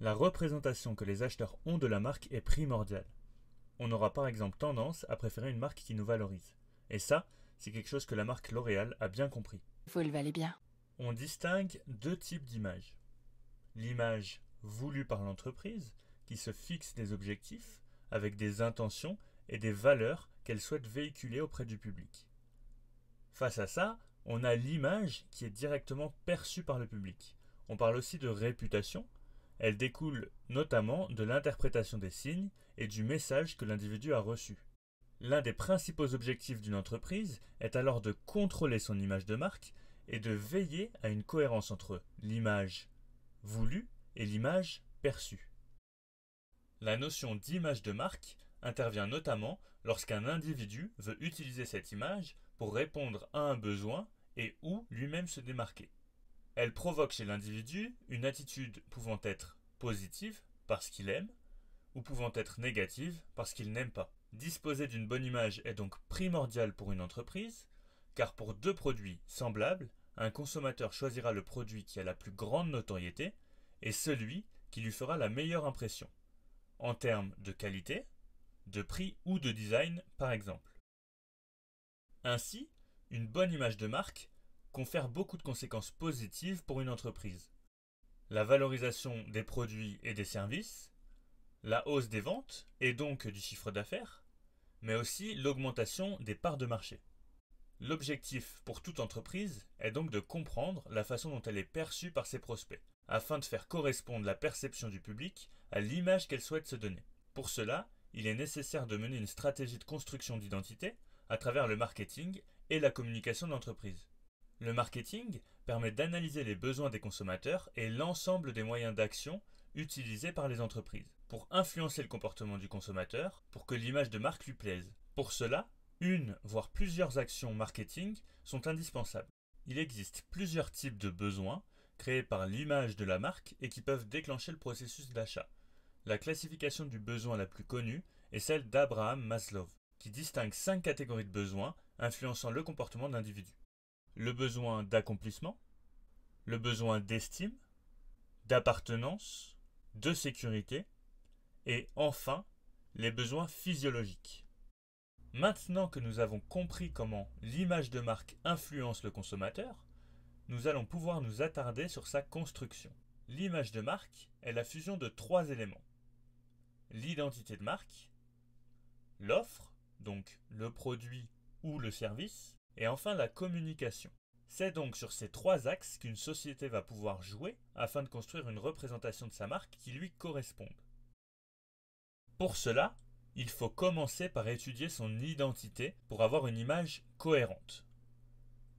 La représentation que les acheteurs ont de la marque est primordiale. On aura par exemple tendance à préférer une marque qui nous valorise. Et ça, c'est quelque chose que la marque L'Oréal a bien compris. Faut le valer bien. On distingue deux types d'images. L'image voulue par l'entreprise, qui se fixe des objectifs avec des intentions et des valeurs qu'elle souhaite véhiculer auprès du public. Face à ça, on a l'image qui est directement perçue par le public. On parle aussi de réputation. Elle découle notamment de l'interprétation des signes et du message que l'individu a reçu. L'un des principaux objectifs d'une entreprise est alors de contrôler son image de marque et de veiller à une cohérence entre l'image voulue et l'image perçue. La notion d'image de marque intervient notamment lorsqu'un individu veut utiliser cette image pour répondre à un besoin et ou lui-même se démarquer. Elle provoque chez l'individu une attitude pouvant être positive parce qu'il aime, ou pouvant être négative parce qu'il n'aime pas. Disposer d'une bonne image est donc primordial pour une entreprise, car pour deux produits semblables, un consommateur choisira le produit qui a la plus grande notoriété et celui qui lui fera la meilleure impression, en termes de qualité, de prix ou de design par exemple. Ainsi, une bonne image de marque confère beaucoup de conséquences positives pour une entreprise. La valorisation des produits et des services, la hausse des ventes et donc du chiffre d'affaires, mais aussi l'augmentation des parts de marché. L'objectif pour toute entreprise est donc de comprendre la façon dont elle est perçue par ses prospects, afin de faire correspondre la perception du public à l'image qu'elle souhaite se donner. Pour cela, il est nécessaire de mener une stratégie de construction d'identité à travers le marketing et la communication d'entreprise. Le marketing permet d'analyser les besoins des consommateurs et l'ensemble des moyens d'action utilisés par les entreprises pour influencer le comportement du consommateur pour que l'image de marque lui plaise. Pour cela, une, voire plusieurs actions marketing sont indispensables. Il existe plusieurs types de besoins créés par l'image de la marque et qui peuvent déclencher le processus d'achat. La classification du besoin la plus connue est celle d'Abraham Maslow qui distingue cinq catégories de besoins influençant le comportement de l'individu. Le besoin d'accomplissement, le besoin d'estime, d'appartenance, de sécurité, et enfin les besoins physiologiques. Maintenant que nous avons compris comment l'image de marque influence le consommateur, nous allons pouvoir nous attarder sur sa construction. L'image de marque est la fusion de trois éléments. L'identité de marque, l'offre donc le produit ou le service, et enfin la communication. C'est donc sur ces trois axes qu'une société va pouvoir jouer afin de construire une représentation de sa marque qui lui corresponde. Pour cela, il faut commencer par étudier son identité pour avoir une image cohérente.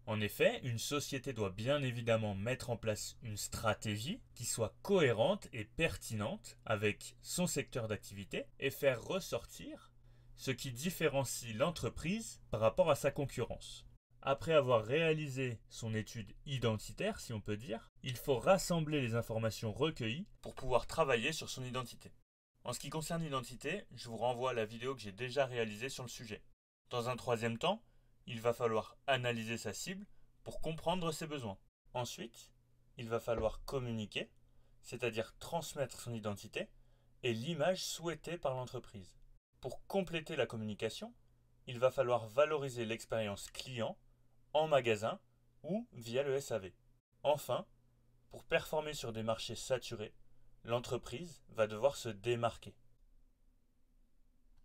En effet, une société doit bien évidemment mettre en place une stratégie qui soit cohérente et pertinente avec son secteur d'activité et faire ressortir ce qui différencie l'entreprise par rapport à sa concurrence. Après avoir réalisé son étude identitaire, si on peut dire, il faut rassembler les informations recueillies pour pouvoir travailler sur son identité. En ce qui concerne l'identité, je vous renvoie à la vidéo que j'ai déjà réalisée sur le sujet. Dans un troisième temps, il va falloir analyser sa cible pour comprendre ses besoins. Ensuite, il va falloir communiquer, c'est-à-dire transmettre son identité et l'image souhaitée par l'entreprise. Pour compléter la communication, il va falloir valoriser l'expérience client en magasin ou via le SAV. Enfin, pour performer sur des marchés saturés, l'entreprise va devoir se démarquer.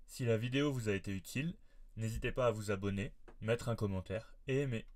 Si la vidéo vous a été utile, n'hésitez pas à vous abonner, mettre un commentaire et aimer.